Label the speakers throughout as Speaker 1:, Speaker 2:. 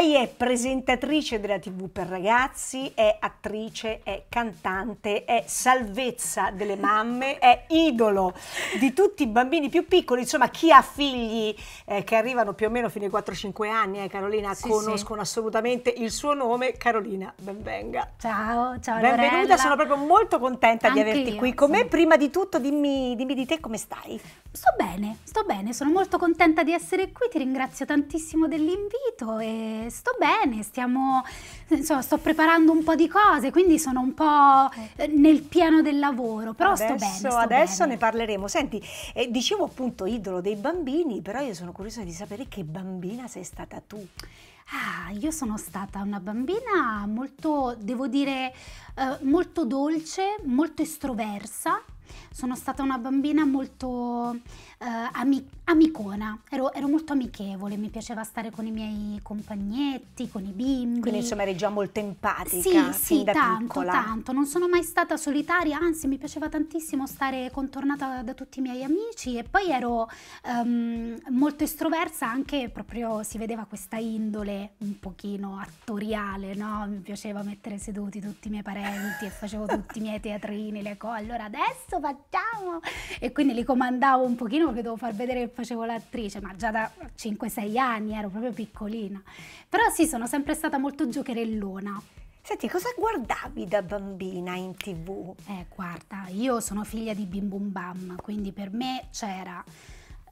Speaker 1: Lei è presentatrice della TV per ragazzi, è attrice, è cantante, è salvezza delle mamme, è idolo di tutti i bambini più piccoli, insomma chi ha figli eh, che arrivano più o meno fino ai 4-5 anni, eh, Carolina, sì, conoscono sì. assolutamente il suo nome, Carolina, benvenga.
Speaker 2: Ciao, ciao Benvenuta, Lorella. sono proprio molto contenta Anche di averti qui con sì. me. Prima di tutto dimmi, dimmi di te come stai. Sto bene, sto bene, sono molto contenta di essere qui, ti ringrazio tantissimo dell'invito e sto bene, stiamo, insomma, sto preparando un po' di cose, quindi sono un po' eh, nel piano del lavoro, però adesso, sto bene. Sto adesso bene. ne parleremo.
Speaker 1: Senti, eh, dicevo appunto idolo dei bambini, però io sono curiosa di sapere che bambina sei
Speaker 2: stata tu. Ah, io sono stata una bambina molto, devo dire, eh, molto dolce, molto estroversa, sono stata una bambina molto eh, ami- amicona, ero, ero, molto amichevole, mi piaceva stare con i miei compagnetti, con i bimbi. Quindi insomma eri già molto empatica. Sì, sì, tanto, piccola. tanto. Non sono mai stata solitaria, anzi mi piaceva tantissimo stare contornata da tutti i miei amici e poi ero um, molto estroversa, anche proprio si vedeva questa indole un pochino attoriale, no? Mi piaceva mettere seduti tutti i miei parenti e facevo tutti i miei teatrini, le co- Allora adesso adesso facciamo! E quindi li comandavo un pochino perché dovevo far vedere che facevo l'attrice, ma già da 5-6 anni ero proprio piccolina. Però sì, sono sempre stata molto giocherellona. Senti, cosa guardavi da bambina in tv? Eh, guarda, io sono figlia di Bim Bum Bam, quindi per me c'era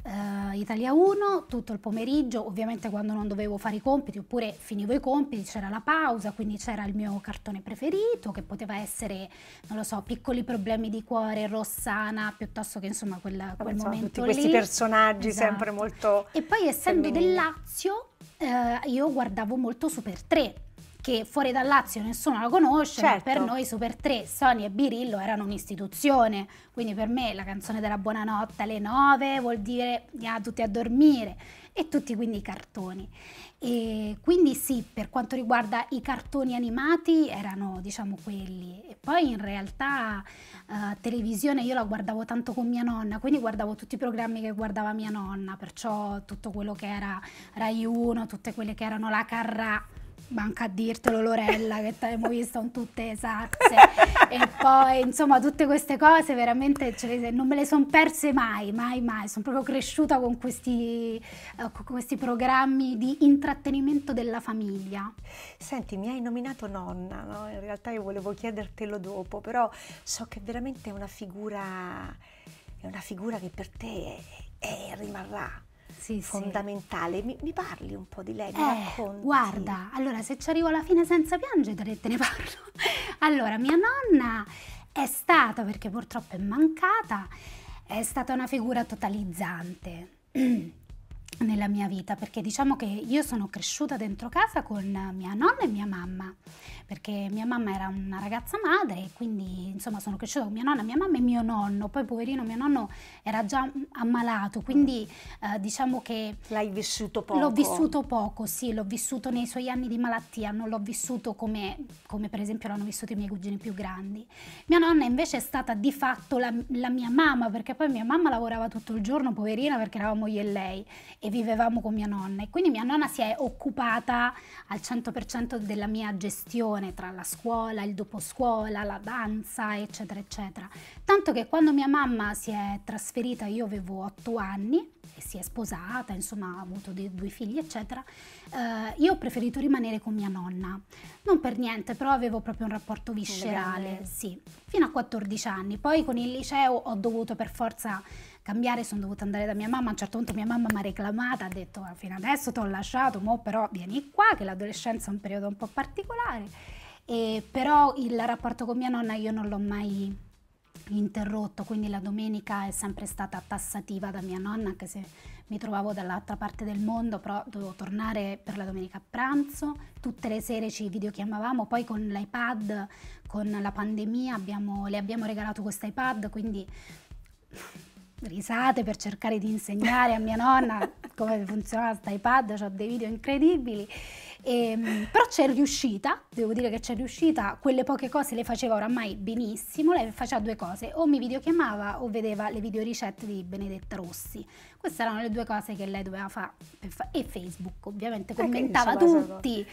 Speaker 2: eh, Italia 1 tutto il pomeriggio, ovviamente quando non dovevo fare i compiti oppure finivo i compiti c'era la pausa, quindi c'era il mio cartone preferito che poteva essere, non lo so, piccoli problemi di cuore, Rossana, piuttosto che insomma quel, quel insomma, momento tutti lì. questi personaggi esatto. sempre molto E poi essendo femminili. del Lazio eh, io guardavo molto Super 3 che fuori dal Lazio nessuno la conosce, certo. per noi Super 3, Sony e Birillo erano un'istituzione, quindi per me la canzone della buonanotte alle 9 vuol dire andiamo tutti a dormire e tutti quindi i cartoni. E quindi sì, per quanto riguarda i cartoni animati erano diciamo quelli e poi in realtà eh, televisione io la guardavo tanto con mia nonna, quindi guardavo tutti i programmi che guardava mia nonna, perciò tutto quello che era Rai 1, tutte quelle che erano la Carrà manca a dirtelo Lorella che abbiamo visto in tutte le salse e poi insomma tutte queste cose veramente cioè, non me le sono perse mai mai mai sono proprio cresciuta con questi, eh, con questi programmi di intrattenimento della famiglia senti mi hai nominato nonna no? in realtà io volevo
Speaker 1: chiedertelo dopo però so che veramente è una figura è una figura che per te è, è, rimarrà sì, fondamentale. Sì. Mi, mi, parli un po' di lei, mi eh, racconti. Guarda,
Speaker 2: allora se ci arrivo alla fine senza piangere te ne parlo. allora, mia nonna è stata, perché purtroppo è mancata, è stata una figura totalizzante. nella mia vita perché diciamo che io sono cresciuta dentro casa con mia nonna e mia mamma perché mia mamma era una ragazza madre e quindi insomma sono cresciuta con mia nonna, mia mamma e mio nonno poi poverino mio nonno era già ammalato quindi eh, diciamo che l'hai vissuto poco l'ho vissuto poco sì l'ho vissuto nei suoi anni di malattia non l'ho vissuto come, come per esempio l'hanno vissuto i miei cugini più grandi mia nonna invece è stata di fatto la, la mia mamma perché poi mia mamma lavorava tutto il giorno poverina perché eravamo io e lei e vivevamo con mia nonna e quindi mia nonna si è occupata al 100% della mia gestione tra la scuola, il dopo scuola, la danza eccetera eccetera. Tanto che quando mia mamma si è trasferita io avevo otto anni e si è sposata, insomma ha avuto dei, due figli eccetera, eh, io ho preferito rimanere con mia nonna. Non per niente, però avevo proprio un rapporto viscerale, sì, fino a 14 anni. Poi con il liceo ho dovuto per forza cambiare, sono dovuta andare da mia mamma, a un certo punto mia mamma mi ha reclamata, ha detto fino adesso ti ho lasciato, mo però vieni qua, che l'adolescenza è un periodo un po' particolare. E però il rapporto con mia nonna io non l'ho mai interrotto, quindi la domenica è sempre stata tassativa da mia nonna, anche se mi trovavo dall'altra parte del mondo, però dovevo tornare per la domenica a pranzo, tutte le sere ci videochiamavamo, poi con l'iPad, con la pandemia abbiamo, le abbiamo regalato questo iPad, quindi risate per cercare di insegnare a mia nonna come funzionava sta iPad, ho dei video incredibili. E, ehm, però c'è riuscita, devo dire che c'è riuscita, quelle poche cose le faceva oramai benissimo, lei faceva due cose, o mi videochiamava o vedeva le videoricette di Benedetta Rossi. Queste erano le due cose che lei doveva fare fa e Facebook ovviamente eh, commentava tutti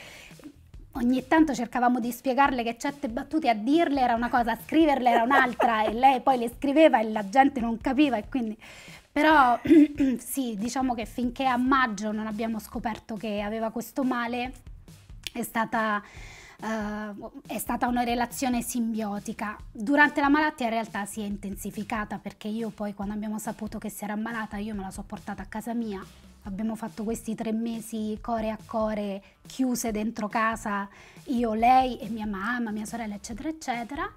Speaker 2: ogni tanto cercavamo di spiegarle che certe battute a dirle era una cosa, a scriverle era un'altra e lei poi le scriveva e la gente non capiva e quindi... Però sì, diciamo che finché a maggio non abbiamo scoperto che aveva questo male è stata, uh, è stata una relazione simbiotica. Durante la malattia in realtà si è intensificata perché io poi quando abbiamo saputo che si era ammalata io me la sono portata a casa mia abbiamo fatto questi tre mesi core a core, chiuse dentro casa, io, lei e mia mamma, mia sorella, eccetera, eccetera.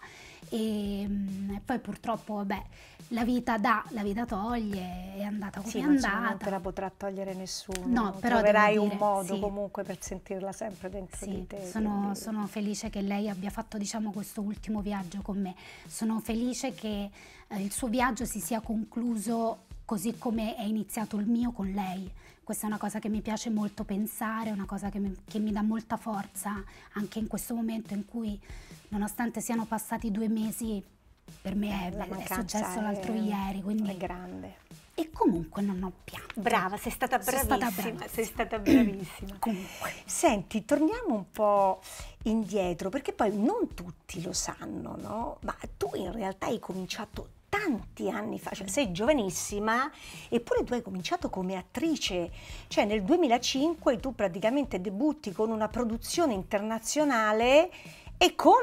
Speaker 2: E, mm, e poi purtroppo, vabbè, la vita dà, la vita toglie, è andata così. sì, è andata. Non te
Speaker 1: la potrà togliere nessuno. No, però troverai dire, un modo sì. comunque per sentirla sempre dentro sì, di te. Sono,
Speaker 2: sono, felice che lei abbia fatto diciamo, questo ultimo viaggio con me. Sono felice che eh, il suo viaggio si sia concluso così come è iniziato il mio con lei. Questa è una cosa che mi piace molto pensare, una cosa che mi, che mi dà molta forza anche in questo momento in cui, nonostante siano passati due mesi, per me è, è successo l'altro ieri. Quindi... È grande. E comunque non ho pianto. Brava,
Speaker 1: sei stata bravissima. Stata bravissima. Sei stata bravissima. comunque. Senti, torniamo un po' indietro, perché poi non tutti lo sanno, no? Ma tu in realtà hai cominciato tanti anni fa, cioè sei giovanissima, eppure tu hai cominciato come attrice, cioè nel 2005 tu praticamente debutti con una produzione internazionale e con,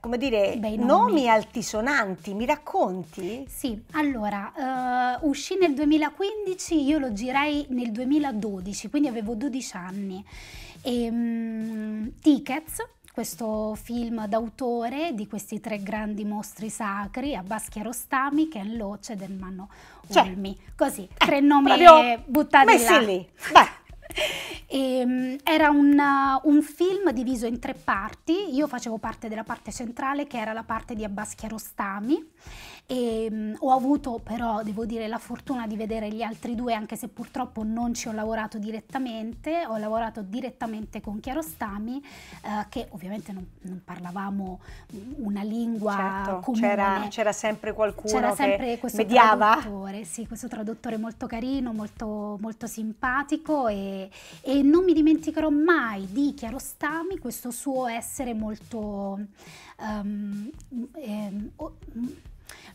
Speaker 1: come dire, nomi. nomi.
Speaker 2: altisonanti,
Speaker 1: mi racconti?
Speaker 2: Sì, allora, uh, uscì nel 2015, io lo girai nel 2012, quindi avevo 12 anni. E, um, tickets, questo film d'autore di questi tre grandi mostri sacri, Abbaschi Rostami, Ken Loach ed Ermanno Ulmi. Cioè, Così, eh, tre eh, nomi buttati messi là. lì. Beh. E, era un, uh, un, film diviso in tre parti, io facevo parte della parte centrale che era la parte di Abbas Chiarostami e, ehm, mh, ho avuto però, devo dire, la fortuna di vedere gli altri due, anche se purtroppo non ci ho lavorato direttamente, ho lavorato direttamente con Chiarostami, eh, che ovviamente non, non, parlavamo una lingua certo, comune. C'era, c'era sempre qualcuno c'era sempre che questo mediava. Traduttore, sì, questo traduttore molto carino, molto, molto simpatico e, e non mi dimenticherò mai di Chiaro Stami, questo suo essere molto... Um, um, um,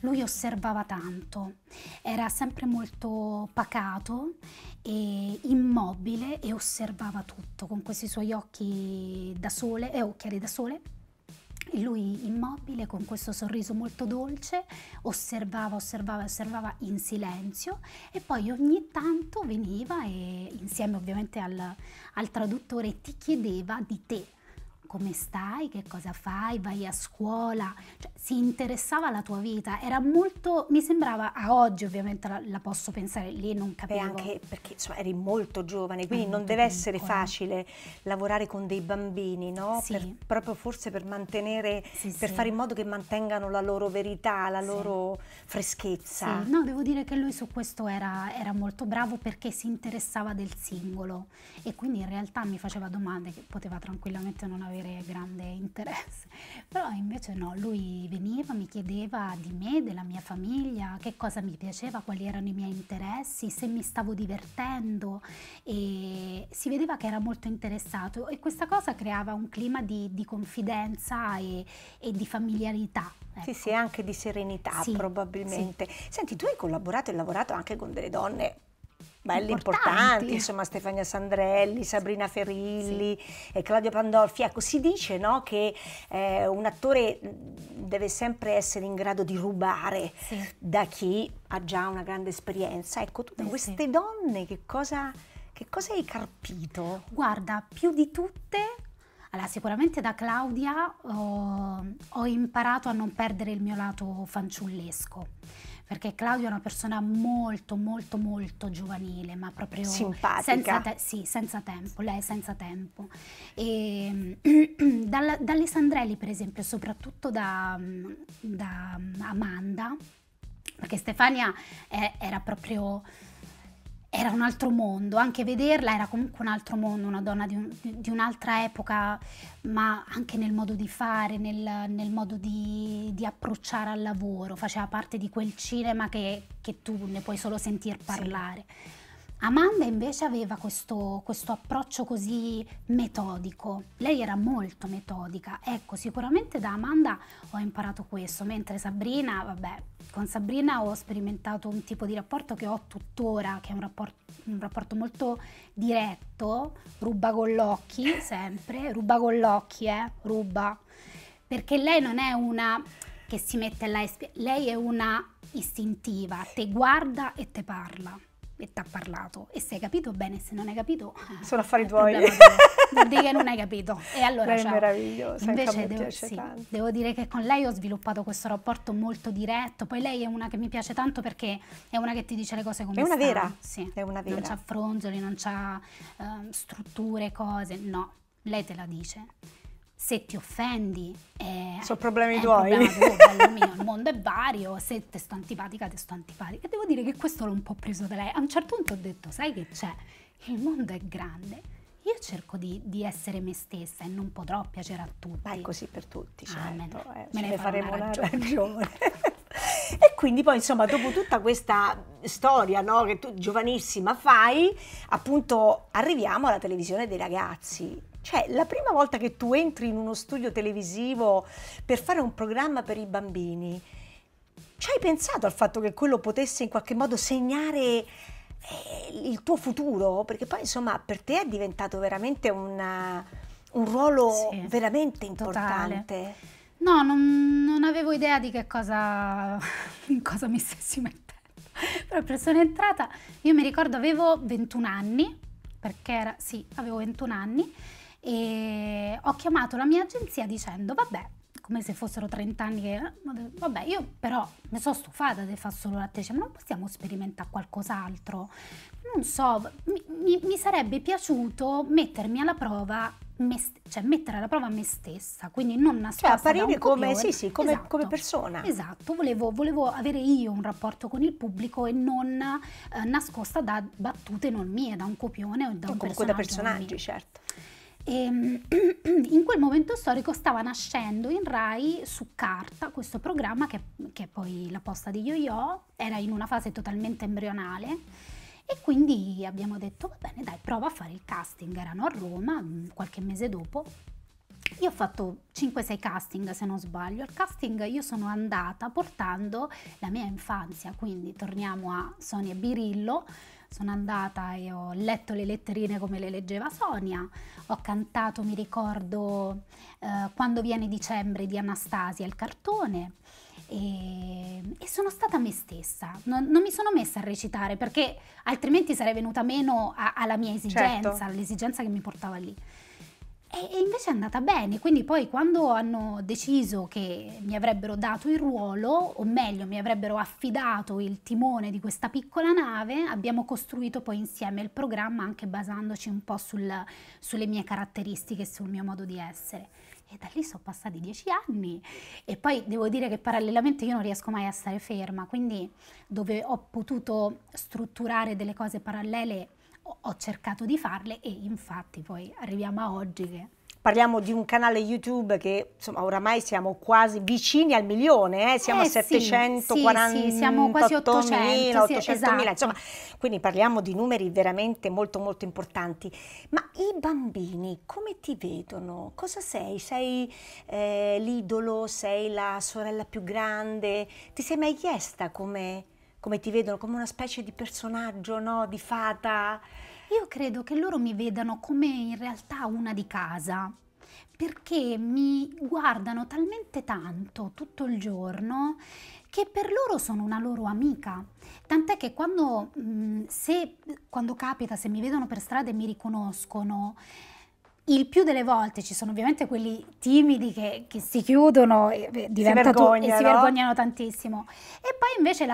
Speaker 2: lui osservava tanto, era sempre molto pacato e immobile e osservava tutto con questi suoi occhi da sole e eh, occhiali da sole. Lui immobile con questo sorriso molto dolce osservava, osservava, osservava in silenzio e poi ogni tanto veniva e insieme ovviamente al, al traduttore ti chiedeva di te, come stai, che cosa fai, vai a scuola, cioè, si interessava alla tua vita, era molto, mi sembrava, a oggi ovviamente la, la posso pensare lì, non capivo. E anche perché insomma, eri molto giovane, quindi ah, molto non deve piccolo. essere facile
Speaker 1: lavorare con dei bambini, no? Sì. Per, proprio forse per mantenere, sì, per sì. fare in modo che mantengano la loro verità, la loro freschezza. No,
Speaker 2: devo dire che lui su questo era, era molto bravo perché si interessava del singolo e quindi in realtà mi faceva domande che poteva tranquillamente non avere avere grande interesse, però invece no, lui veniva, mi chiedeva di me, della mia famiglia, che cosa mi piaceva, quali erano i miei interessi, se mi stavo divertendo e si vedeva che era molto interessato e questa cosa creava un clima di, di confidenza e, e, di familiarità. Ecco. Sì, sì, ecco. anche di serenità sì, probabilmente.
Speaker 1: Sì. Senti, tu hai collaborato e lavorato anche con delle donne belli importanti. insomma Stefania Sandrelli, Sabrina Ferilli, sì. eh, Claudio Pandolfi. Ecco, si dice no, che eh, un attore mm, deve sempre essere in grado di rubare sì. da chi ha già una grande
Speaker 2: esperienza. Ecco, tu da eh, queste sì. donne che cosa, che cosa hai carpito? Guarda, più di tutte allora, sicuramente da Claudia oh, ho imparato a non perdere il mio lato fanciullesco perché Claudio è una persona molto molto molto giovanile, ma proprio simpatica. Senza te- sì, senza tempo, lei è senza tempo. E, ehm, dalla, dall'Isandrelli per esempio, soprattutto da, da Amanda, perché Stefania è, era proprio era un altro mondo, anche vederla era comunque un altro mondo, una donna di, un, di un'altra epoca, ma anche nel modo di fare, nel, nel modo di, di, approcciare al lavoro, faceva parte di quel cinema che, che tu ne puoi solo sentir parlare. Sì. Amanda invece aveva questo, questo, approccio così metodico, lei era molto metodica, ecco sicuramente da Amanda ho imparato questo, mentre Sabrina, vabbè, con Sabrina ho sperimentato un tipo di rapporto che ho tuttora, che è un rapporto, un rapporto molto diretto, ruba con l'occhi sempre, ruba con l'occhi, eh, ruba, perché lei non è una che si mette là, lei è una istintiva, te guarda e te parla e ti ha parlato. E se hai capito bene, se non hai capito... Sono affari eh, tuoi. Vuol dire che non hai capito. E allora, lei è meravigliosa, invece devo, sì, devo, dire che con lei ho sviluppato questo rapporto molto diretto. Poi lei è una che mi piace tanto perché è una che ti dice le cose come stanno. È una vera? Sì. È una vera. Non c'ha fronzoli, non c'ha uh, strutture, cose. No, lei te la dice se ti offendi... Eh, Sono problemi tuoi. Problema tuo, mio, il mondo è vario, se te sto antipatica, te sto antipatica. E devo dire che questo l'ho un po' preso da lei. A un certo punto ho detto, sai che c'è? Il mondo è grande. Io cerco di, di, essere me stessa e non potrò piacere a tutti. Ma è così per tutti, ah, certo. Ah, eh, me ne, ne faremo una ragione. ragione.
Speaker 1: e quindi poi, insomma, dopo tutta questa storia no, che tu giovanissima fai, appunto arriviamo alla televisione dei ragazzi cioè, la prima volta che tu entri in uno studio televisivo per fare un programma per i bambini, ci hai pensato al fatto che quello potesse in qualche modo segnare eh, il tuo futuro? Perché poi, insomma, per te è diventato veramente
Speaker 2: una, un ruolo sì, veramente importante. Totale. No, non, non, avevo idea di che cosa, in cosa mi stessi mettendo. Proprio sono entrata, io mi ricordo avevo 21 anni, perché era, sì, avevo 21 anni e ho chiamato la mia agenzia dicendo vabbè come se fossero 30 anni che vabbè io però mi sono stufata di fare solo l'attrice ma non possiamo sperimentare qualcos'altro non so mi, mi, mi, sarebbe piaciuto mettermi alla prova me, cioè mettere alla prova me stessa quindi non nascosta cioè apparire come, sì, sì, come, esatto, come, persona esatto volevo, volevo, avere io un rapporto con il pubblico e non eh, nascosta da battute non mie da un copione o da o un comunque personaggio da personaggi certo e, ehm, in quel momento storico stava nascendo in Rai su carta questo programma che, che poi la posta di Yo-Yo era in una fase totalmente embrionale e quindi abbiamo detto va bene dai prova a fare il casting, erano a Roma mm, qualche mese dopo io ho fatto 5-6 casting se non sbaglio, al casting io sono andata portando la mia infanzia, quindi torniamo a Sonia Birillo, sono andata e ho letto le letterine come le leggeva Sonia, ho cantato, mi ricordo, eh, Quando viene dicembre di Anastasia, il cartone. E, e sono stata me stessa, non, non, mi sono messa a recitare perché altrimenti sarei venuta meno a, alla mia certo. esigenza, certo. all'esigenza che mi portava lì e, invece è andata bene, quindi poi quando hanno deciso che mi avrebbero dato il ruolo, o meglio mi avrebbero affidato il timone di questa piccola nave, abbiamo costruito poi insieme il programma anche basandoci un po' sul, sulle mie caratteristiche, sul mio modo di essere. E da lì sono passati dieci anni e poi devo dire che parallelamente io non riesco mai a stare ferma, quindi dove ho potuto strutturare delle cose parallele ho cercato di farle e infatti poi arriviamo a oggi che
Speaker 1: parliamo di un canale YouTube che insomma oramai siamo quasi vicini al milione, eh? siamo eh a 740 sì, sì, siamo quasi 800, 800, sì, 800 esatto. insomma, quindi parliamo di numeri veramente molto molto importanti. Ma i bambini come ti vedono? Cosa sei? Sei eh, l'idolo? Sei la sorella più grande? Ti sei mai chiesta come come ti vedono, come una specie di
Speaker 2: personaggio, no? di fata. Io credo che loro mi vedano come in realtà una di casa, perché mi guardano talmente tanto tutto il giorno che per loro sono una loro amica. Tant'è che quando, mm, se, quando capita, se mi vedono per strada e mi riconoscono, il più delle volte ci sono ovviamente quelli timidi che, che si chiudono e, eh, si vergognano. e, si vergognano. tantissimo. E poi invece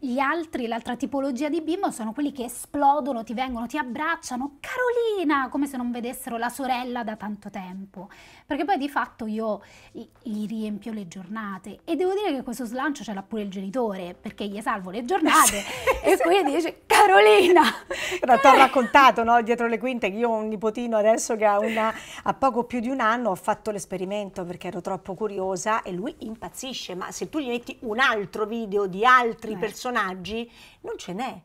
Speaker 2: gli altri, l'altra tipologia di bimbo sono quelli che esplodono, ti vengono, ti abbracciano, Carolina, come se non vedessero la sorella da tanto tempo. Perché poi di fatto io gli riempio le giornate e devo dire che questo slancio ce l'ha pure il genitore, perché gli salvo le giornate e quindi dice Carolina! In realtà ho raccontato no, dietro le quinte che io ho
Speaker 1: un nipotino adesso che ha, una, ha poco più di un anno, ho fatto l'esperimento perché ero troppo curiosa e lui impazzisce, ma se tu gli metti un altro video di altri eh. personaggi non ce n'è.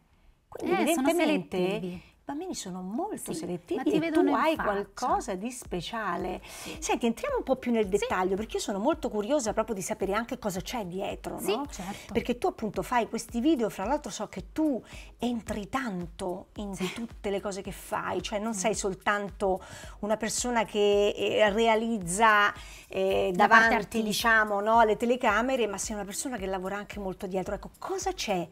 Speaker 1: Quindi eh, evidentemente bambini sono molto sì, selettivi e tu hai faccia. qualcosa di speciale. Eh, sì. Senti, entriamo un po' più nel dettaglio sì. perché io sono molto curiosa proprio di sapere anche cosa c'è dietro, sì, no? certo. Perché tu appunto fai questi video, fra l'altro so che tu entri tanto in tutte le cose che fai, cioè non sei soltanto una persona che eh, realizza eh, davanti, diciamo, no, alle telecamere, ma sei una persona che lavora anche molto dietro. Ecco, cosa c'è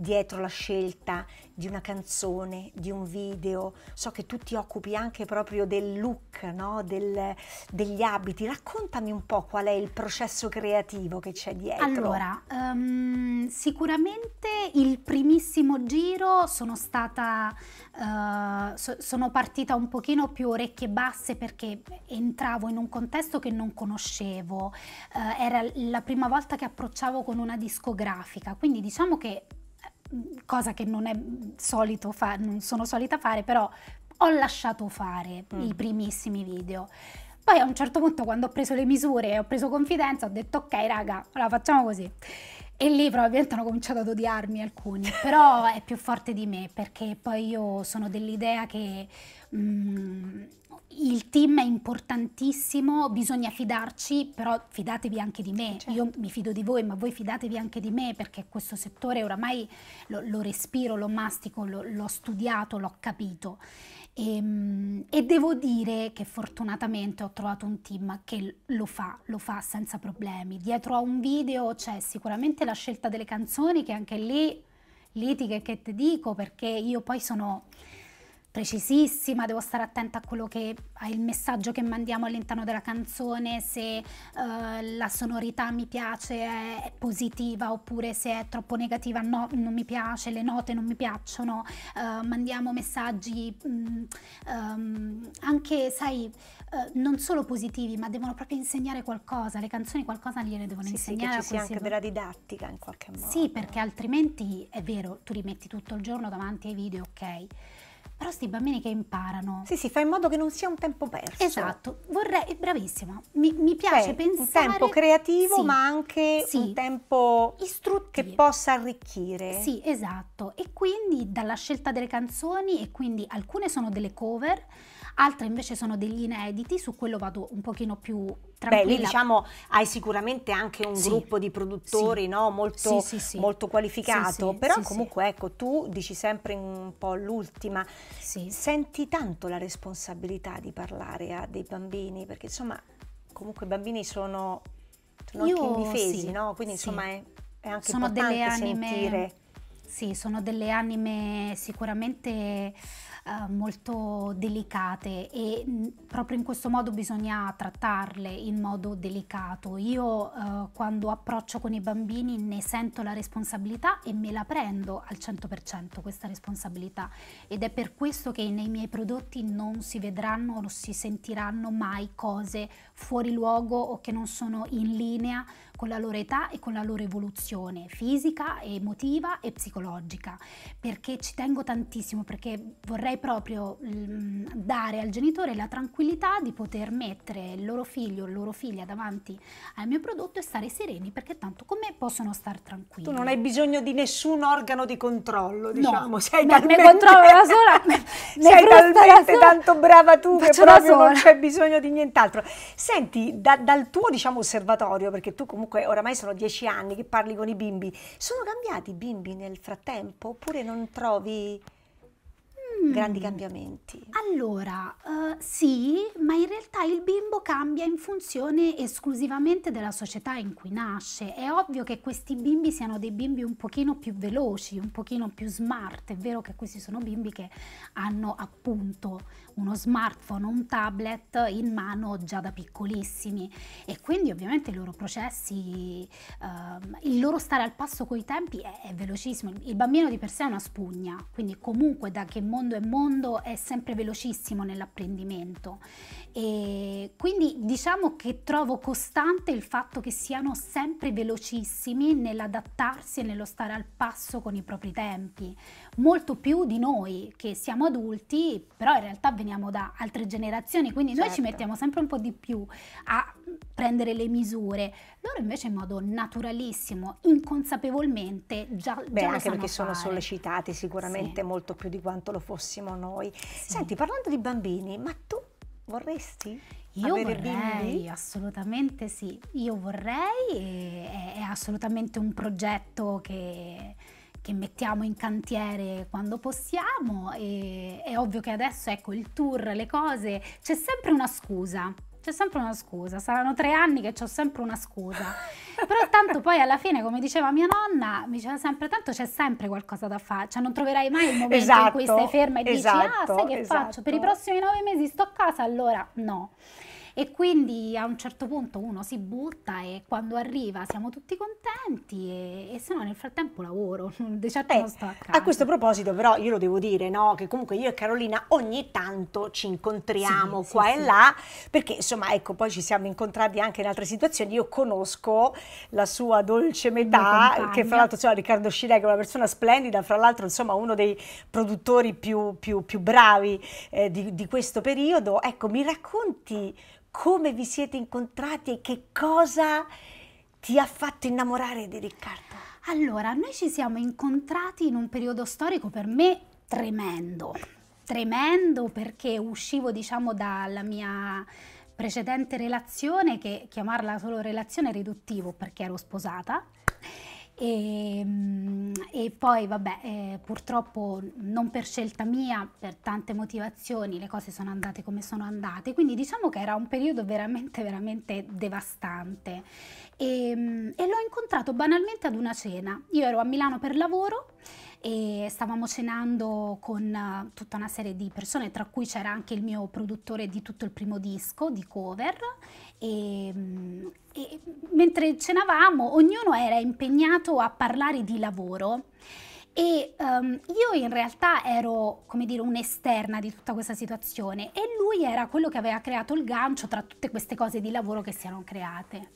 Speaker 1: dietro la scelta di una canzone, di un video. So che tu ti occupi anche proprio del look, no? del, degli abiti. Raccontami un po' qual è il processo creativo che c'è dietro. Allora,
Speaker 2: um, sicuramente il primissimo giro sono stata, uh, so, sono partita un pochino più orecchie basse perché entravo in un contesto che non conoscevo. Uh, era la prima volta che approcciavo con una discografica, quindi diciamo che cosa che non, è solito fa- non sono solita fare, però ho lasciato fare mm. i primissimi video. Poi a un certo punto quando ho preso le misure e ho preso confidenza ho detto ok raga, allora facciamo così. E lì probabilmente hanno cominciato ad odiarmi alcuni, però è più forte di me perché poi io sono dell'idea che mh, mm, il team è importantissimo, bisogna fidarci, però fidatevi anche di me. Certo. Io mi fido di voi, ma voi fidatevi anche di me perché questo settore oramai lo, lo respiro, lo mastico, lo, l'ho studiato, l'ho capito. E, ehm, e, devo dire che fortunatamente ho trovato un team che lo fa, lo fa senza problemi. Dietro a un video c'è sicuramente la scelta delle canzoni, che anche lì litighe che te dico, perché io poi sono precisissima, devo stare attenta a quello che è il messaggio che mandiamo all'interno della canzone, se uh, la sonorità mi piace, è positiva oppure se è troppo negativa, no, non mi piace, le note non mi piacciono, uh, mandiamo messaggi um, um, anche, sai, uh, non solo positivi, ma devono proprio insegnare qualcosa, le canzoni qualcosa gliele devono sì, insegnare. Sì, che ci sia anche della
Speaker 1: didattica in qualche modo. Sì,
Speaker 2: perché altrimenti è vero, tu rimetti tutto il giorno davanti ai video, ok però sti bambini che imparano. Sì, sì, fai in modo che non sia un tempo perso. Esatto, vorrei, bravissima, mi, mi cioè, piace Beh, pensare... Un tempo creativo sì, ma anche sì, un tempo istruttivo. Che possa arricchire. Sì, esatto. E quindi dalla scelta delle canzoni e quindi alcune sono delle cover, altre invece sono degli inediti, su quello vado un pochino più tranquilla. Beh, lì diciamo
Speaker 1: hai sicuramente anche un sì. gruppo di produttori sì. no? molto, sì, molto, qualificato, però comunque ecco tu dici sempre un po' l'ultima, senti tanto la responsabilità di parlare a dei bambini, perché insomma comunque i bambini sono, sono Io, anche indifesi, no? quindi insomma è, è anche sono importante delle anime, sentire.
Speaker 2: Sì, sono delle anime sicuramente eh, molto delicate e mm, proprio in questo modo bisogna trattarle in modo delicato. Io eh, quando approccio con i bambini ne sento la responsabilità e me la prendo al 100% questa responsabilità ed è per questo che nei miei prodotti non si vedranno o non si sentiranno mai cose fuori luogo o che non sono in linea con la loro età e con la loro evoluzione fisica, emotiva e psicologica, perché ci tengo tantissimo, perché vorrei proprio mm, dare al genitore la tranquillità di poter mettere il loro figlio o la loro figlia davanti al mio prodotto e stare sereni, perché tanto con me possono stare tranquilli. Tu non hai bisogno di nessun organo di controllo, diciamo, no, sei talmente... Me controllo da sola, me, sei talmente tanto brava tu che proprio non c'è
Speaker 1: bisogno di nient'altro. Senti, da, dal tuo diciamo, osservatorio, perché tu comunque comunque oramai sono dieci anni che parli con i bimbi, sono cambiati i bimbi nel frattempo oppure non trovi... Mm. Grandi cambiamenti.
Speaker 2: Allora, uh, sì, ma in realtà il bimbo cambia in funzione esclusivamente della società in cui nasce. È ovvio che questi bimbi siano dei bimbi un pochino più veloci, un pochino più smart. È vero che questi sono bimbi che hanno appunto uno smartphone, un tablet in mano già da piccolissimi e quindi ovviamente i loro processi, uh, il loro stare al passo coi tempi è, è velocissimo. Il bambino di per sé è una spugna, quindi comunque da che modo mondo e mondo è sempre velocissimo nell'apprendimento. E quindi diciamo che trovo costante il fatto che siano sempre velocissimi nell'adattarsi e nello stare al passo con i propri tempi, molto più di noi che siamo adulti, però in realtà veniamo da altre generazioni, quindi certo. noi ci certo. mettiamo sempre un po' di più a prendere le misure. Loro invece in modo naturalissimo, inconsapevolmente già... Beh, già anche perché sono
Speaker 1: sollecitati sicuramente sì. molto più di quanto lo fossimo noi. Sì. Senti, parlando di bambini,
Speaker 2: ma tu vorresti? Io vorrei, bimbi? assolutamente sì. Io vorrei, è, è assolutamente un progetto che che mettiamo in cantiere quando possiamo e è ovvio che adesso ecco il tour, le cose, c'è sempre una scusa, c'è sempre una scusa, saranno tre anni che ho sempre una scusa. Però tanto poi alla fine, come diceva mia nonna, mi diceva sempre, tanto c'è sempre qualcosa da fare, cioè non troverai mai il momento esatto, in cui esatto, stai ferma e esatto, dici, ah sai esatto, che esatto. faccio, per i esatto. prossimi nove mesi sto a casa, allora no e quindi a un certo punto uno si butta e quando arriva siamo tutti contenti e, e se no nel frattempo lavoro, di certo eh, non sto a A
Speaker 1: questo proposito però io lo devo dire, no? che comunque io e Carolina ogni tanto ci incontriamo sì, qua sì, e sì. là perché insomma ecco poi ci siamo incontrati anche in altre situazioni, io conosco la sua dolce metà che fra l'altro insomma Riccardo Scirè è una persona splendida, fra l'altro insomma uno dei produttori più, più, più bravi eh, di, di questo periodo, ecco mi racconti come vi siete incontrati e che cosa
Speaker 2: ti ha fatto innamorare di Riccardo? Allora, noi ci siamo incontrati in un periodo storico per me tremendo, tremendo perché uscivo diciamo dalla mia precedente relazione, che chiamarla solo relazione è riduttivo perché ero sposata, e, ehm, e, poi, vabbè, eh, purtroppo non per scelta mia, per tante motivazioni, le cose sono andate come sono andate. Quindi diciamo che era un periodo veramente, veramente devastante. E, ehm, e l'ho incontrato banalmente ad una cena. Io ero a Milano per lavoro e stavamo cenando con eh, tutta una serie di persone, tra cui c'era anche il mio produttore di tutto il primo disco, di cover, e, mm, e mentre cenavamo ognuno era impegnato a parlare di lavoro. E um, io in realtà ero, come dire, un'esterna di tutta questa situazione e lui era quello che aveva creato il gancio tra tutte queste cose di lavoro che si erano create.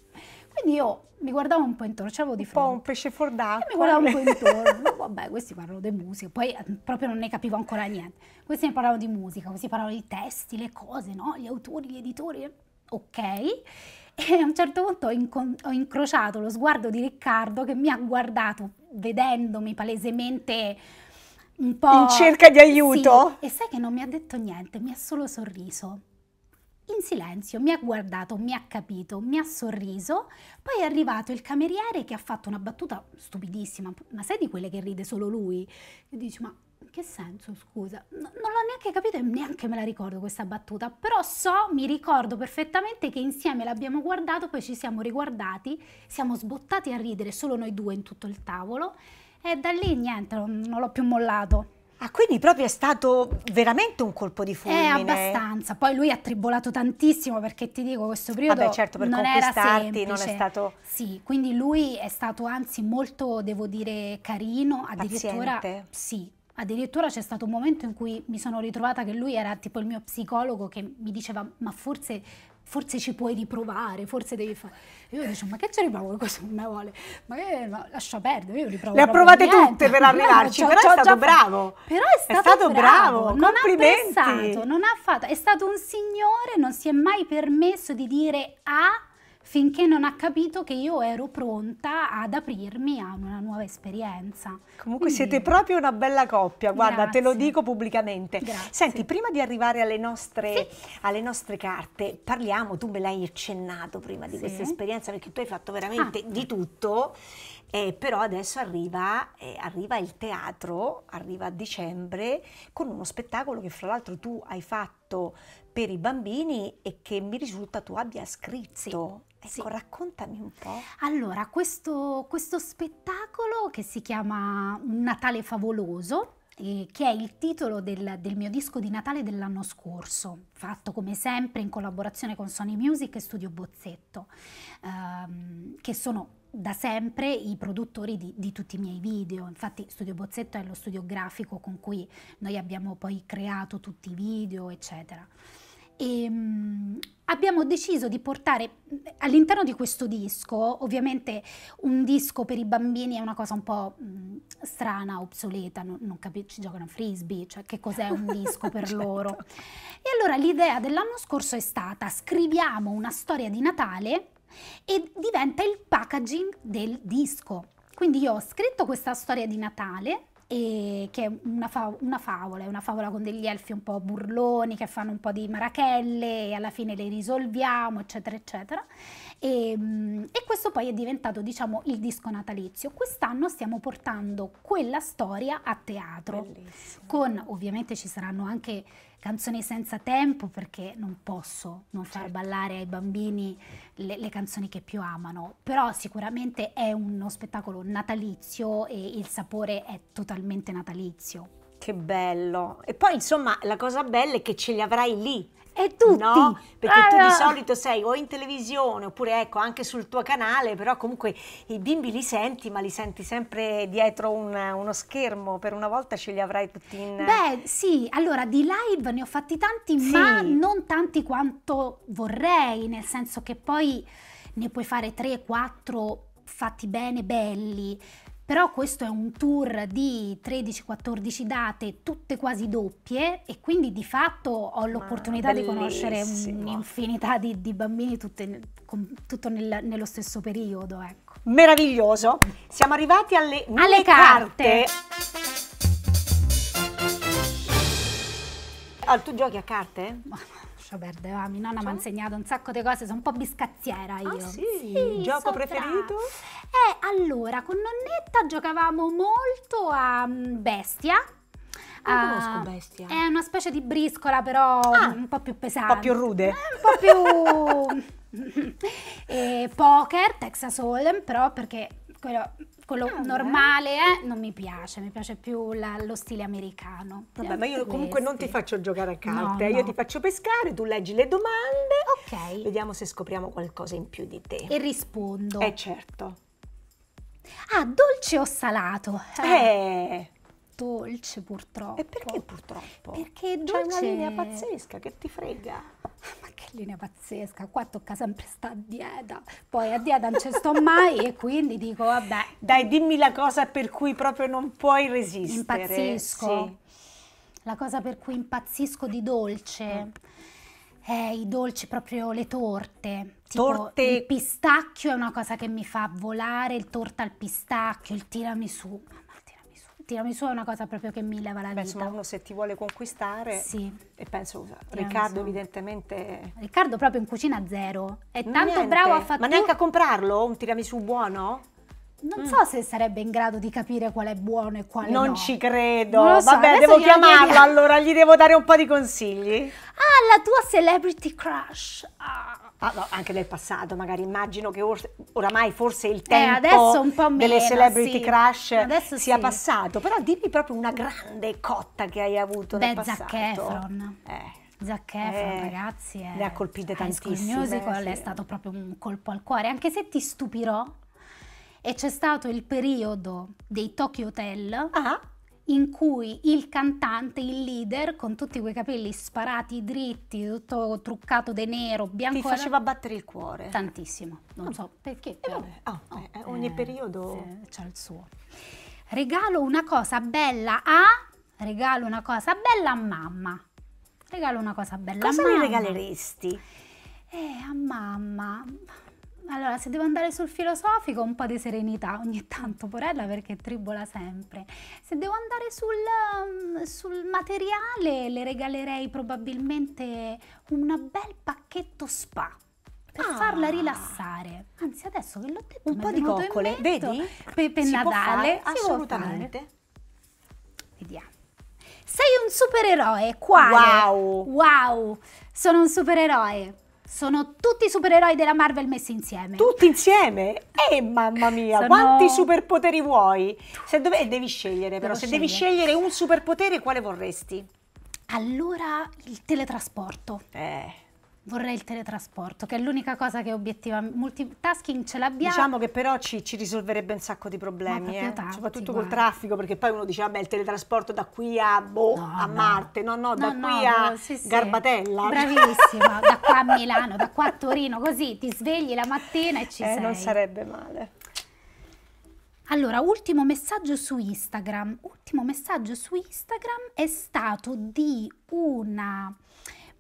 Speaker 2: Quindi io mi guardavo un po' intorno, c'avevo di fronte. Un po' un pesce fuor d'acqua. Mi guardavo un po' intorno, vabbè questi parlano di musica, poi eh, proprio non ne capivo ancora niente. Questi ne parlavano di musica, questi parlavano di testi, le cose, no? gli autori, gli editori, ok. E a un certo punto ho, inc ho incrociato lo sguardo di Riccardo che mi ha guardato vedendomi palesemente un po'... In cerca di aiuto? Sì. E sai che non mi ha detto niente, mi ha solo sorriso in silenzio, mi ha guardato, mi ha capito, mi ha sorriso, poi è arrivato il cameriere che ha fatto una battuta stupidissima, ma sai di quelle che ride solo lui? E dici ma che senso scusa? No, non l'ho neanche capito e neanche me la ricordo questa battuta, però so, mi ricordo perfettamente che insieme l'abbiamo guardato, poi ci siamo riguardati, siamo sbottati a ridere solo noi due in tutto il tavolo e da lì niente, non, non l'ho più mollato. Ah, quindi proprio è stato
Speaker 1: veramente un colpo di
Speaker 2: fulmine. Eh, abbastanza. Poi lui ha tribolato tantissimo perché ti dico, questo periodo Vabbè, certo, per non era Non è stato... Sì, quindi lui è stato anzi molto, devo dire, carino, addirittura... Paziente. Sì, Addirittura c'è stato un momento in cui mi sono ritrovata che lui era tipo il mio psicologo che mi diceva ma forse forse ci puoi riprovare, forse devi fare. Io dico, ma che ci riprovo? Questo non me vuole. Ma, che, ma lascia perdere, io riprovo. Le ha provate niente. tutte per arrivarci, no, però, è stato bravo. però è stato, è stato bravo. bravo. Non ha pensato, non ha fatto. È stato un signore, non si è mai permesso di dire ah finché non ha capito che io ero pronta ad aprirmi a una nuova esperienza. Comunque Quindi, siete
Speaker 1: proprio una bella coppia, guarda, grazie. te lo dico pubblicamente. Grazie. Senti, prima di arrivare alle nostre, sì. alle nostre, carte, parliamo, tu me l'hai accennato prima di sì. questa esperienza perché tu hai fatto veramente ah. di tutto. Eh, però adesso arriva, eh, arriva, il teatro, arriva a dicembre, con uno spettacolo che fra l'altro tu hai fatto per i bambini e che mi risulta tu abbia scritto. Sì. Ecco, sì. raccontami un
Speaker 2: po'. Allora, questo, questo spettacolo che si chiama Un Natale favoloso, eh, che è il titolo del, del, mio disco di Natale dell'anno scorso, fatto come sempre in collaborazione con Sony Music e Studio Bozzetto, ehm, che sono da sempre i produttori di, di, tutti i miei video, infatti Studio Bozzetto è lo studio grafico con cui noi abbiamo poi creato tutti i video, eccetera. E, ehm, mh, abbiamo deciso di portare all'interno di questo disco, ovviamente un disco per i bambini è una cosa un po' mh, strana, obsoleta, non, non ci giocano a frisbee, cioè che cos'è un disco per certo. loro. E allora l'idea dell'anno scorso è stata scriviamo una storia di Natale e diventa il packaging del disco. Quindi io ho scritto questa storia di Natale che è una, fa una, favola, è una favola con degli elfi un po' burloni che fanno un po' di marachelle e alla fine le risolviamo, eccetera, eccetera. E, ehm, e, questo poi è diventato diciamo il disco natalizio. Quest'anno stiamo portando quella storia a teatro, Bellissimo. con ovviamente ci saranno anche canzoni senza tempo perché non posso non certo. far ballare ai bambini le, le, canzoni che più amano, però sicuramente è uno spettacolo natalizio e il sapore è totalmente natalizio.
Speaker 1: Che bello! E poi insomma la cosa bella è che ce li avrai lì e tutti! No? Perché ah, tu di eh. solito sei o in televisione oppure ecco anche sul tuo canale, però comunque i bimbi li senti, ma li senti sempre dietro un, uno schermo.
Speaker 2: Per una volta ce li avrai tutti
Speaker 1: in. Beh,
Speaker 2: sì, allora di live ne ho fatti tanti, sì. ma non tanti quanto vorrei, nel senso che poi ne puoi fare 3, 4 fatti bene, belli però questo è un tour di 13-14 date, tutte quasi doppie e quindi di fatto ho l'opportunità di conoscere un'infinità di, di, bambini tutte, tutto nel, nello stesso periodo. Ecco. Meraviglioso, siamo arrivati alle, alle carte. carte. Oh, tu giochi a carte? perde, perdere, mia nonna mi ha insegnato un sacco di cose, sono un po' biscazziera ah, io. Ah, sì? sì Gioco preferito? Eh, allora, con nonnetta giocavamo molto a mm, Bestia. Ah, ah, non uh, bestia. È una specie di briscola, però ah, mm, un po' più pesante. Un po' più rude. Eh, un po' più... poker, Texas Hold'em, però perché quello piccolo, ah, normale, eh? non mi piace, mi piace più la, lo stile americano. Vabbè, ma io comunque non ti
Speaker 1: faccio giocare a carte, eh, no, no. io ti faccio pescare, tu leggi le domande, ok. vediamo se scopriamo qualcosa in più di te. E
Speaker 2: rispondo. Eh certo. Ah, dolce o salato? Eh. eh. Dolce purtroppo. E perché purtroppo? Perché dolce... C'è una linea pazzesca che ti frega linea pazzesca, qua tocca sempre stare a dieta, poi a dieta non ci sto mai e quindi dico vabbè.
Speaker 1: Dai, dimmi la cosa per cui proprio non puoi resistere. Impazzisco. Sì.
Speaker 2: La cosa per cui impazzisco di dolce mm. è i dolci, proprio le torte. Tipo, torte. Il pistacchio è una cosa che mi fa volare, il torta al pistacchio, il tiramisù tiramisù è una cosa proprio che mi leva la vita. Insomma, uno se ti vuole conquistare, sì. e penso, Riccardo evidentemente... Riccardo proprio in cucina zero, è tanto Niente. bravo a fare... Ma neanche a comprarlo un tiramisù buono? Non mm. so se sarebbe in grado di capire qual è buono e quale non no. Non ci
Speaker 1: credo. Non so, Vabbè, devo chiamarlo, gli... allora gli devo dare un po' di consigli.
Speaker 2: Ah,
Speaker 1: la tua celebrity crush. Ah. Ah, anche nel passato, magari immagino che or oramai forse il eh, tempo eh, meno, delle celebrity sì. crush adesso sia sì. passato, però dimmi proprio una grande cotta che hai avuto Beh, nel passato. Zac Efron. Eh.
Speaker 2: Zac Efron, eh, ragazzi, è, le ha colpite tantissime. Il eh, musical sì. è stato proprio un colpo al cuore, anche se ti stupirò, e c'è stato il periodo dei Tokyo Hotel. Ah in cui il cantante, il leader, con tutti quei capelli sparati dritti, tutto truccato di nero, bianco. Ti faceva battere il cuore. Tantissimo, non oh. so perché. Eh però. Ah, eh, oh, oh, eh, ogni eh, periodo c'ha il suo. Regalo una cosa bella a. Regalo una cosa bella a mamma. Regalo una cosa bella cosa a mamma. Cosa le
Speaker 1: regaleresti?
Speaker 2: Eh, a mamma allora, se devo andare sul filosofico, un po' di serenità ogni tanto, porella, perché tribola sempre. Se devo andare sul, mm, sul materiale, le regalerei probabilmente un bel pacchetto spa per ah. farla rilassare. Anzi, adesso che l'ho detto, un po' di coccole, vedi? Per, si Natale, fare, si assolutamente. Vediamo. Sei un supereroe, quale? Wow! Wow! Sono un supereroe sono tutti i supereroi della Marvel messi insieme. Tutti insieme? eh, mamma mia, sono... quanti superpoteri vuoi? Se dove... Eh, devi
Speaker 1: scegliere però, Devo se devi scegliere
Speaker 2: un superpotere quale vorresti? Allora il teletrasporto. Eh Vorrei il teletrasporto, che è l'unica cosa che obiettiva. Multitasking ce l'abbiamo. Diciamo
Speaker 1: che però ci, ci, risolverebbe un sacco di problemi, eh? tanti, soprattutto guarda. col traffico, perché poi uno dice, vabbè, il teletrasporto da qui a, boh, no, a no. Marte, no, no, da no, qui a sì, sì. Garbatella. Bravissima,
Speaker 2: da qua a Milano, da qua a Torino, così ti svegli la mattina e ci eh, sei. Non sarebbe male. Allora, ultimo messaggio su Instagram. Ultimo messaggio su Instagram è stato di una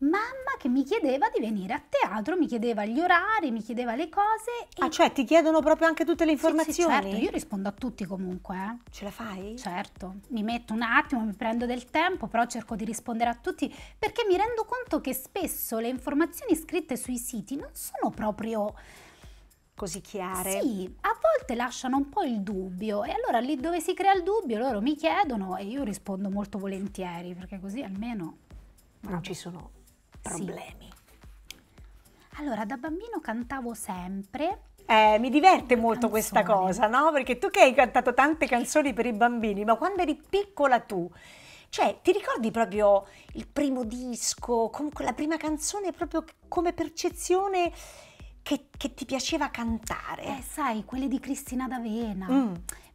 Speaker 2: mamma che mi chiedeva di venire a teatro, mi chiedeva gli orari, mi chiedeva le cose. Ah, cioè ti chiedono proprio anche tutte le informazioni? Sì, sì certo, io rispondo a tutti comunque. Eh. Ce la fai? Certo, mi metto un attimo, mi prendo del tempo, però cerco di rispondere a tutti perché mi rendo conto che spesso le informazioni scritte sui siti non sono proprio così chiare. Sì, a volte lasciano un po' il dubbio e allora lì dove si crea il dubbio loro mi chiedono e io rispondo molto volentieri perché così almeno... Non ci sono problemi? Sì. Allora, da bambino cantavo sempre. Eh, mi
Speaker 1: diverte molto canzone. questa cosa, no? Perché tu che hai cantato tante canzoni per i bambini, ma quando eri piccola tu, cioè, ti ricordi proprio il primo disco, comunque la prima
Speaker 2: canzone proprio come percezione che, che ti piaceva cantare? Eh, sai, quelle di Cristina D'Avena. Mm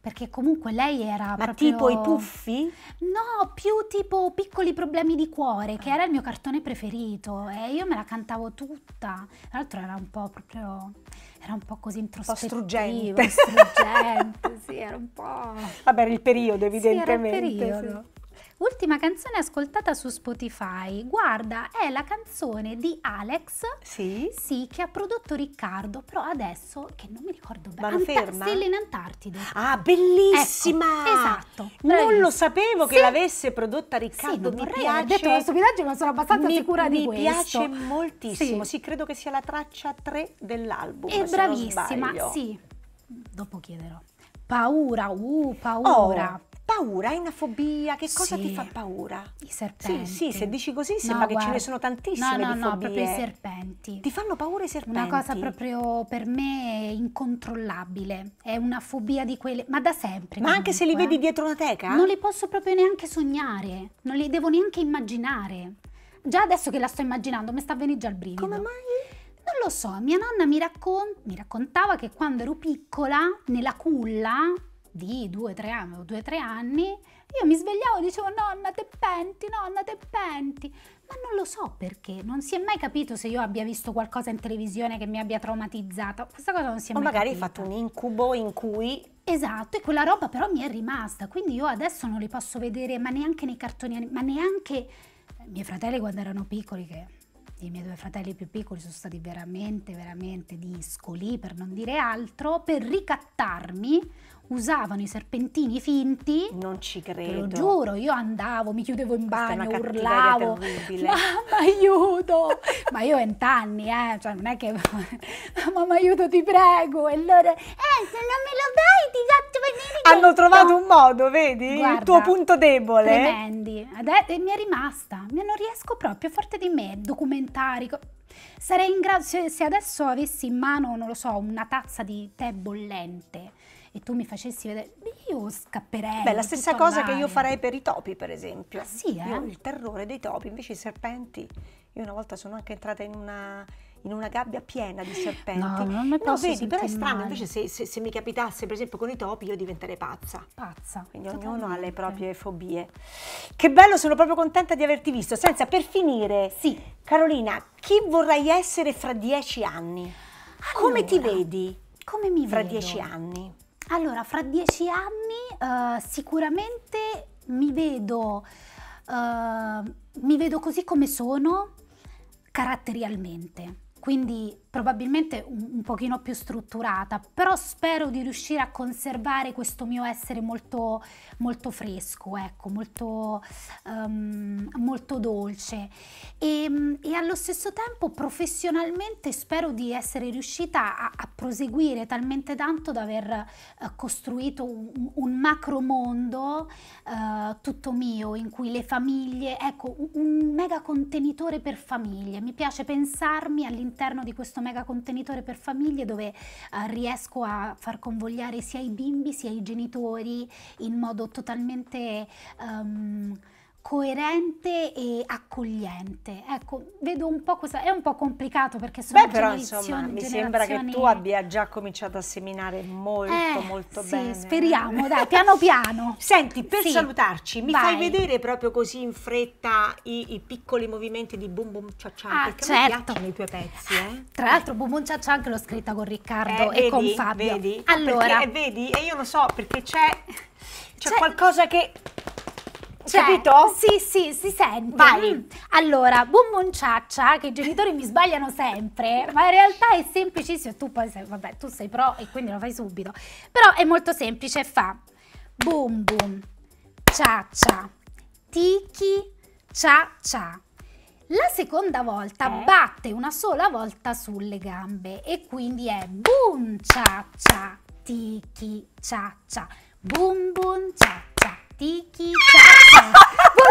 Speaker 2: perché comunque lei era Ma proprio... tipo i puffi? No, più tipo piccoli problemi di cuore, che ah. era il mio cartone preferito e io me la cantavo tutta. Tra l'altro era un po' proprio era un po' così un po' struggente, struggente sì, era un po'... Vabbè, era il periodo evidentemente. Sì, era il periodo. Sì. Ultima canzone ascoltata su Spotify, guarda, è la canzone di Alex, sì, sì che ha prodotto Riccardo, però adesso, che non mi ricordo bene, Anta- Stella in Antartide. Ah, bellissima! Ecco, esatto. Bravissima. Non lo
Speaker 1: sapevo che sì. l'avesse prodotta Riccardo, sì, mi vorrei, piace. detto questo villaggio, ma sono abbastanza mi, sicura di questo. Mi piace moltissimo, sì. sì. credo che sia la traccia 3 dell'album, È bravissima, sì.
Speaker 2: Dopo chiederò paura, uh, paura. Oh, paura, hai una fobia, che cosa sì. ti fa paura? I serpenti. Sì, sì, se dici così no, sembra guarda. ce ne sono tantissime no, no, No, no, proprio i serpenti. Ti fanno paura i serpenti? Una cosa proprio per me incontrollabile, è una fobia di quelle, ma da sempre. Ma comunque. anche se li eh. vedi dietro
Speaker 1: una teca? Non li
Speaker 2: posso proprio neanche sognare, non li devo neanche immaginare. Già adesso che la sto immaginando mi sta venendo già il brivido. Come mai? Non lo so, mia nonna mi, raccon mi raccontava che quando ero piccola, nella culla, di due, tre anni, o due, tre anni, io mi svegliavo e dicevo nonna te penti, nonna te penti, ma non lo so perché, non si è mai capito se io abbia visto qualcosa in televisione che mi abbia traumatizzato, questa cosa non si è o mai capita. O magari hai fatto un incubo in cui... Esatto, e quella roba però mi è rimasta, quindi io adesso non li posso vedere, ma neanche nei cartoni, ma neanche i eh, miei fratelli quando erano piccoli che i miei due fratelli più piccoli sono stati veramente, veramente discoli, per non dire altro, per ricattarmi usavano i serpentini finti. Non ci credo. Te lo giuro, io andavo, mi chiudevo in bagno, urlavo. Mamma aiuto! ma io ho vent'anni, eh, cioè non è che mamma aiuto ti prego. E allora, eh, se non me lo dai ti faccio venire Hanno trovato un modo, vedi? Guarda, Il tuo punto
Speaker 1: debole. Tremendi.
Speaker 2: Adesso mi è rimasta, non riesco proprio, forte di me, documentari. Sarei in grado, se, se adesso avessi in mano, non lo so, una tazza di tè bollente, e tu mi facessi vedere, io scapperei. Beh, la stessa cosa che io farei
Speaker 1: per i topi, per esempio. Ah, sì, eh? Io ho il terrore dei topi, invece i serpenti. Io una volta sono anche entrata in una in una gabbia piena di serpenti. No, non mi posso no, vedi, però è strano, male. invece se, se, se, mi capitasse per esempio con i topi io diventerei pazza. Pazza. Quindi Totalmente. ognuno ha le proprie fobie. Che bello, sono proprio contenta di averti visto. Senza, per finire, sì. Carolina, chi vorrai essere fra dieci anni? Allora, come ti vedi? Come mi fra vedo? Fra dieci anni?
Speaker 2: Allora, fra dieci anni uh, sicuramente mi vedo, uh, mi vedo così come sono caratterialmente, quindi probabilmente un, un pochino più strutturata, però spero di riuscire a conservare questo mio essere molto, molto fresco, ecco, molto, um, molto dolce e, ehm, e, allo stesso tempo professionalmente spero di essere riuscita a, a proseguire talmente tanto da aver uh, costruito un, un macro mondo uh, tutto mio in cui le famiglie, ecco, un, un mega contenitore per famiglie, mi piace pensarmi all'interno di questo questo mega contenitore per famiglie dove uh, riesco a far convogliare sia i bimbi sia i genitori in modo totalmente... Um, coerente e accogliente. Ecco, vedo un po' questa è un po' complicato perché sono Beh, però insomma, mi sembra che tu
Speaker 1: abbia già cominciato a seminare molto eh, molto sì, bene. speriamo, dai, piano piano.
Speaker 2: Senti, per sì, salutarci,
Speaker 1: mi vai. fai vedere proprio così in fretta i, i piccoli movimenti di Boom Boom Cia Cia, ah, perché certo. mi piacciono i tuoi pezzi, eh?
Speaker 2: Tra l'altro Boom Boom Cia Cia anche l'ho scritta con Riccardo eh, e vedi, con Fabio. Vedi? Allora, perché, eh, vedi, e io lo so perché c'è c'è qualcosa che cioè, Capito? Sì, sì, si sente. Vai. Mm. Allora, buon ciaccia, che i genitori mi sbagliano sempre, ma in realtà è semplicissimo. Tu poi sei, vabbè, tu sei pro e quindi lo fai subito. Però è molto semplice, fa boom boom, ciaccia, tiki, ciaccia. La seconda volta eh. batte una sola volta sulle gambe e quindi è boom ciaccia, tiki, ciaccia, boom boom ciaccia tiki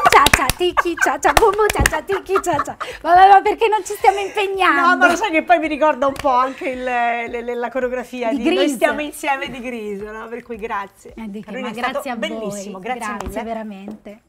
Speaker 2: ciao ciao tiki ciaccia, bumbo ciaccia, tiki ciaccia. Vabbè, ma perché non
Speaker 1: ci stiamo impegnando? No, ma lo sai che poi mi ricorda un po' anche il, le, le, la coreografia di, di Noi stiamo insieme di Gris, no? per cui grazie. Eh, che, grazie a voi bellissimo, voi, grazie, grazie
Speaker 2: veramente.